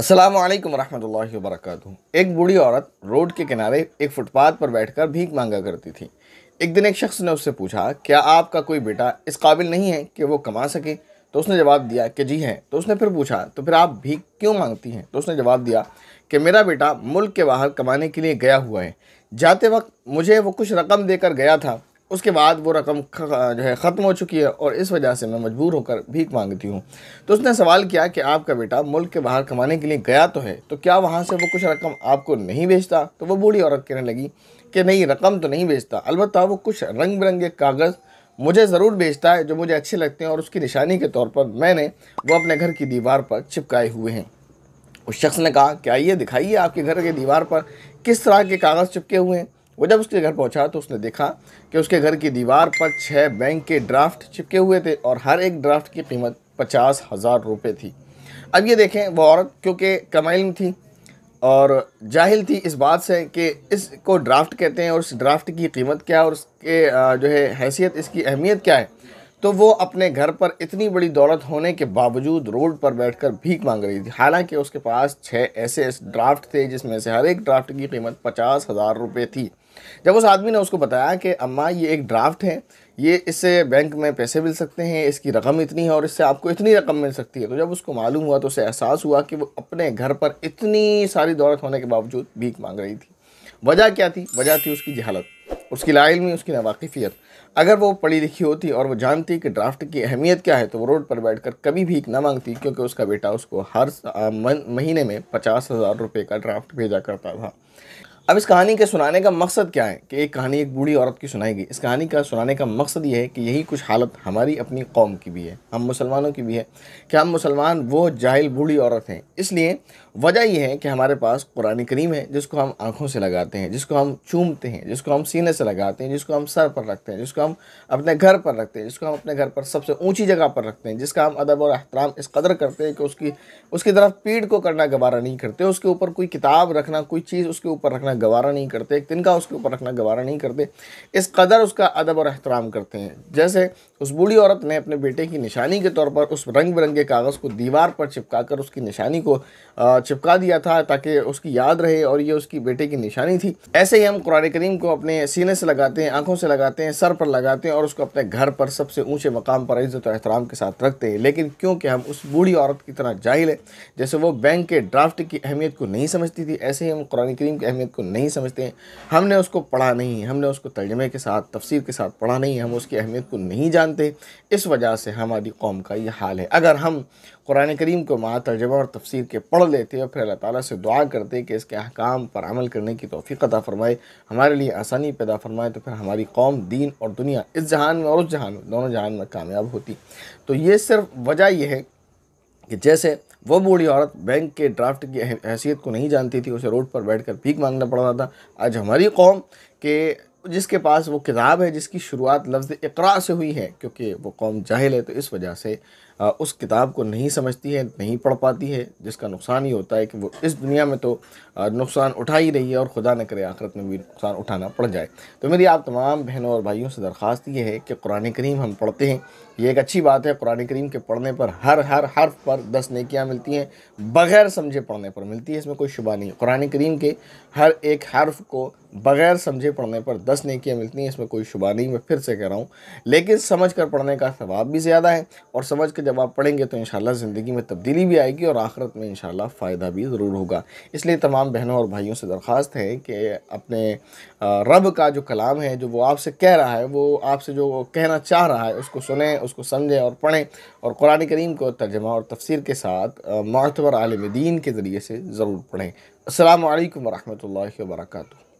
अस्सलाम वालेकुम रहमतुल्लाहि वबरकातुहू एक बूढ़ी औरत रोड के किनारे एक फुटपाथ पर बैठकर भीख मांगा करती थी एक दिन एक शख्स ने उससे पूछा क्या आपका कोई बेटा इस काबिल नहीं है कि वो कमा सके तो उसने जवाब दिया कि जी है तो उसने फिर पूछा तो फिर आप भीख क्यों मांगती हैं तो उसने जवाब दिया कि मेरा बेटा मुल्क के बाहर कमाने के लिए गया हुआ है जाते वक्त मुझे वो कुछ रकम देकर गया था उसके बाद वो रकम जो है ख़त्म हो चुकी है और इस वजह से मैं मजबूर होकर भीख मांगती हूँ तो उसने सवाल किया कि आपका बेटा मुल्क के बाहर कमाने के लिए गया तो है तो क्या वहाँ से वो कुछ रकम आपको नहीं बेचता तो वो बूढ़ी औरत कहने लगी कि नहीं रकम तो नहीं बेचता अलबत्त वो कुछ रंग बिरंगे कागज़ मुझे ज़रूर बेचता है जो मुझे अच्छे लगते हैं और उसकी निशानी के तौर पर मैंने वो अपने घर की दीवार पर चिपकाए हुए हैं उस शख्स ने कहा क्या ये दिखाइए आपके घर की दीवार पर किस तरह के कागज़ चिपके हुए हैं वो जब उसके घर पहुंचा तो उसने देखा कि उसके घर की दीवार पर छः बैंक के ड्राफ्ट चिपके हुए थे और हर एक ड्राफ्ट की कीमत पचास हज़ार रुपये थी अब ये देखें वो औरत क्योंकि कमाइल थी और जाहिल थी इस बात से कि इसको ड्राफ्ट कहते हैं और उस ड्राफ्ट की कीमत क्या है और उसके जो है हैसियत इसकी अहमियत क्या है तो वो अपने घर पर इतनी बड़ी दौलत होने के बावजूद रोड पर बैठकर भीख मांग रही थी हालांकि उसके पास छः ऐसे ड्राफ्ट थे जिसमें से हर एक ड्राफ्ट की कीमत पचास हज़ार रुपये थी जब उस आदमी ने उसको बताया कि अम्मा ये एक ड्राफ्ट है ये इससे बैंक में पैसे मिल सकते हैं इसकी रकम इतनी है और इससे आपको इतनी रकम मिल सकती है तो जब उसको मालूम हुआ तो उसे एहसास हुआ कि वो अपने घर पर इतनी सारी दौलत होने के बावजूद भीख मांग रही थी वजह क्या थी वजह थी उसकी जहालत उसकी लाइलमी उसकी नावाकफियत अगर वो पढ़ी लिखी होती और वो जानती कि ड्राफ्ट की अहमियत क्या है तो वो रोड पर बैठकर कभी भीख ना मांगती क्योंकि उसका बेटा उसको हर महीने में पचास हज़ार रुपये का ड्राफ्ट भेजा करता था अब इस कहानी के सुनाने का मकसद क्या है कि एक कहानी एक बूढ़ी औरत की सुनाई गई इस कहानी का सुनाने का मकसद ये है कि यही कुछ हालत हमारी अपनी कौम की भी है हम मुसलमानों की भी है कि हम मुसलमान वो जाहिल बूढ़ी औरत हैं इसलिए वजह यह है कि हमारे पास कुरान करीम है जिसको हम आँखों से लगाते हैं जिसको हम चूमते हैं जिसको हम सीने से लगाते हैं जिसको हम सर पर रखते हैं जिसको हम अपने घर पर रखते हैं जिसको हम अपने घर पर सबसे ऊँची जगह पर रखते हैं जिसका हम अदब और अहतराम इस कदर करते हैं कि उसकी उसकी तरफ पीढ़ को करना गबारा नहीं करते उसके ऊपर कोई किताब रखना कोई चीज़ उसके ऊपर रखना रखना गवारा नहीं करते एक तिनका उसके ऊपर रखना गवारा नहीं करते इस कदर उसका अदब और अहतराम करते हैं जैसे उस बूढ़ी औरत ने अपने बेटे की निशानी के तौर पर उस रंग बिरंगे कागज़ को दीवार पर चिपका कर उसकी निशानी को चिपका दिया था ताकि उसकी याद रहे और ये उसकी बेटे की निशानी थी ऐसे ही हम कुरान करीम को अपने सीने से लगाते हैं आँखों से लगाते हैं सर पर लगाते हैं और उसको अपने घर पर सबसे ऊँचे मकाम पर इज़्ज़त और एहतराम के साथ रखते हैं लेकिन क्योंकि हम उस बूढ़ी औरत की तरह जाहिल है जैसे वो बैंक के ड्राफ्ट की अहमियत को नहीं समझती थी ऐसे ही हम कुरान करीम की अहमियत को उसको नहीं समझते हैं हमने उसको पढ़ा नहीं है हमने उसको तर्जमे के साथ तफसीर के साथ पढ़ा नहीं है हम उसकी अहमियत को नहीं जानते इस वजह से हमारी कौम का ये हाल है अगर हम कुरान करीम को माँ तर्जमा और तफसीर के पढ़ लेते और फिर अल्लाह ताली से दुआ करते कि इसके अहकाम पर अमल करने की तोफ़ी अदा फरमाए हमारे लिए आसानी पैदा फरमाए तो फिर हमारी कौम दीन और दुनिया इस जहान में और उस जहान में दोनों जहान में कामयाब होती तो ये सिर्फ वजह यह है कि जैसे वह बूढ़ी औरत बैंक के ड्राफ्ट की हैसियत को नहीं जानती थी उसे रोड पर बैठकर भीख मांगना पड़ रहा था आज हमारी कौम के जिसके पास वो किताब है जिसकी शुरुआत लफ्ज़ इकरा से हुई है क्योंकि वो कौम जाहिल है तो इस वजह से उस किताब को नहीं समझती है नहीं पढ़ पाती है जिसका नुकसान ही होता है कि वो इस दुनिया में तो नुकसान उठा ही रही है और खुदा न करे आखिरत में भी नुकसान उठाना पड़ जाए तो मेरी आप तमाम बहनों और भाइयों से दरख्वास्त ये है कि कुरान करीम हम पढ़ते हैं ये एक अच्छी बात है कुरान करीम के पढ़ने पर हर हर हर्फ पर दस नकियाँ मिलती हैं बग़ैर समझे पढ़ने पर मिलती है इसमें कोई शुबा नहीं कुरान करीम के हर एक हर्फ को बग़ैर समझे पढ़ने पर दस नकियाँ मिलती हैं इसमें कोई शुबा नहीं मैं फिर से कह रहा हूँ लेकिन समझ कर पढ़ने का सवाब भी ज़्यादा है और समझ कर जब जब आप पढ़ेंगे तो इंशाल्लाह ज़िंदगी में तब्दीली भी आएगी और आखिरत में इंशाल्लाह फ़ायदा भी ज़रूर होगा इसलिए तमाम बहनों और भाइयों से दरख्वास्त है कि अपने रब का जो कलाम है जो वो आपसे कह रहा है वो आपसे जो कहना चाह रहा है उसको सुने उसको समझें और पढ़ें और कुरान करीम को तर्जमा और तफसीर के साथ मतबर आलम दीन के ज़रिए से ज़रूर पढ़ें असल वरहमल वर्का